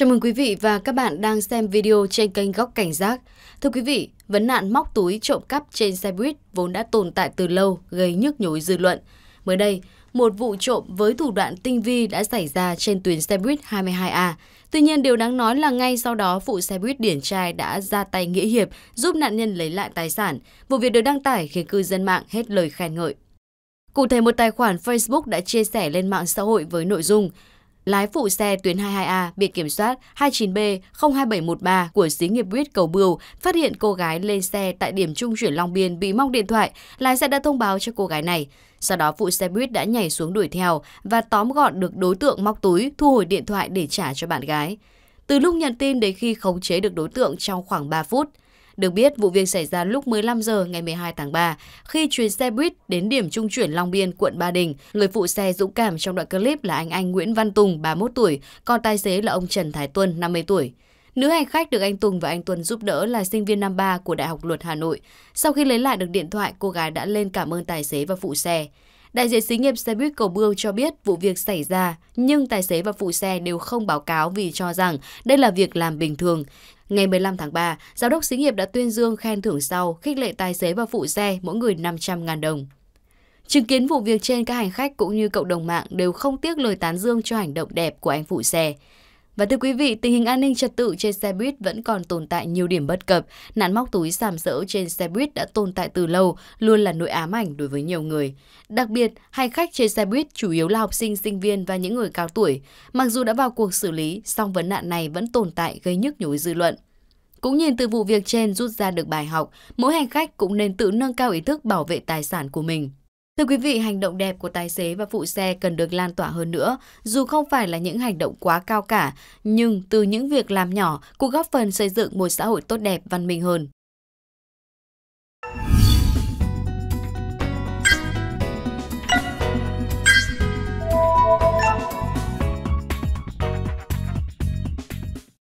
Chào mừng quý vị và các bạn đang xem video trên kênh Góc Cảnh Giác. Thưa quý vị, vấn nạn móc túi trộm cắp trên xe buýt vốn đã tồn tại từ lâu, gây nhức nhối dư luận. Mới đây, một vụ trộm với thủ đoạn tinh vi đã xảy ra trên tuyến xe buýt 22A. Tuy nhiên, điều đáng nói là ngay sau đó, phụ xe buýt điển trai đã ra tay nghĩa hiệp giúp nạn nhân lấy lại tài sản. Vụ việc được đăng tải khiến cư dân mạng hết lời khen ngợi. Cụ thể, một tài khoản Facebook đã chia sẻ lên mạng xã hội với nội dung Lái phụ xe tuyến 22A biển kiểm soát 29B02713 của xí nghiệp buýt Cầu Bưu phát hiện cô gái lên xe tại điểm trung chuyển Long Biên bị móc điện thoại, lái xe đã thông báo cho cô gái này. Sau đó phụ xe buýt đã nhảy xuống đuổi theo và tóm gọn được đối tượng móc túi, thu hồi điện thoại để trả cho bạn gái. Từ lúc nhận tin đến khi khống chế được đối tượng trong khoảng 3 phút, được biết, vụ việc xảy ra lúc 15 giờ ngày 12 tháng 3, khi chuyến xe buýt đến điểm trung chuyển Long Biên, quận Ba Đình, người phụ xe dũng cảm trong đoạn clip là anh anh Nguyễn Văn Tùng, 31 tuổi, còn tài xế là ông Trần Thái Tuân, 50 tuổi. Nữ hành khách được anh Tùng và anh Tuân giúp đỡ là sinh viên năm 3 của Đại học Luật Hà Nội. Sau khi lấy lại được điện thoại, cô gái đã lên cảm ơn tài xế và phụ xe. Đại diện xí nghiệp xe buýt Cầu Bươm cho biết vụ việc xảy ra, nhưng tài xế và phụ xe đều không báo cáo vì cho rằng đây là việc làm bình thường. Ngày 15 tháng 3, Giám đốc Xí nghiệp đã tuyên dương khen thưởng sau, khích lệ tài xế và phụ xe mỗi người 500.000 đồng. Chứng kiến vụ việc trên, các hành khách cũng như cộng đồng mạng đều không tiếc lời tán dương cho hành động đẹp của anh phụ xe. Và thưa quý vị, tình hình an ninh trật tự trên xe buýt vẫn còn tồn tại nhiều điểm bất cập. Nạn móc túi sàm sỡ trên xe buýt đã tồn tại từ lâu, luôn là nỗi ám ảnh đối với nhiều người. Đặc biệt, hành khách trên xe buýt chủ yếu là học sinh, sinh viên và những người cao tuổi. Mặc dù đã vào cuộc xử lý, song vấn nạn này vẫn tồn tại gây nhức nhối dư luận. Cũng nhìn từ vụ việc trên rút ra được bài học, mỗi hành khách cũng nên tự nâng cao ý thức bảo vệ tài sản của mình. Thưa quý vị, hành động đẹp của tài xế và phụ xe cần được lan tỏa hơn nữa, dù không phải là những hành động quá cao cả, nhưng từ những việc làm nhỏ cũng góp phần xây dựng một xã hội tốt đẹp văn minh hơn.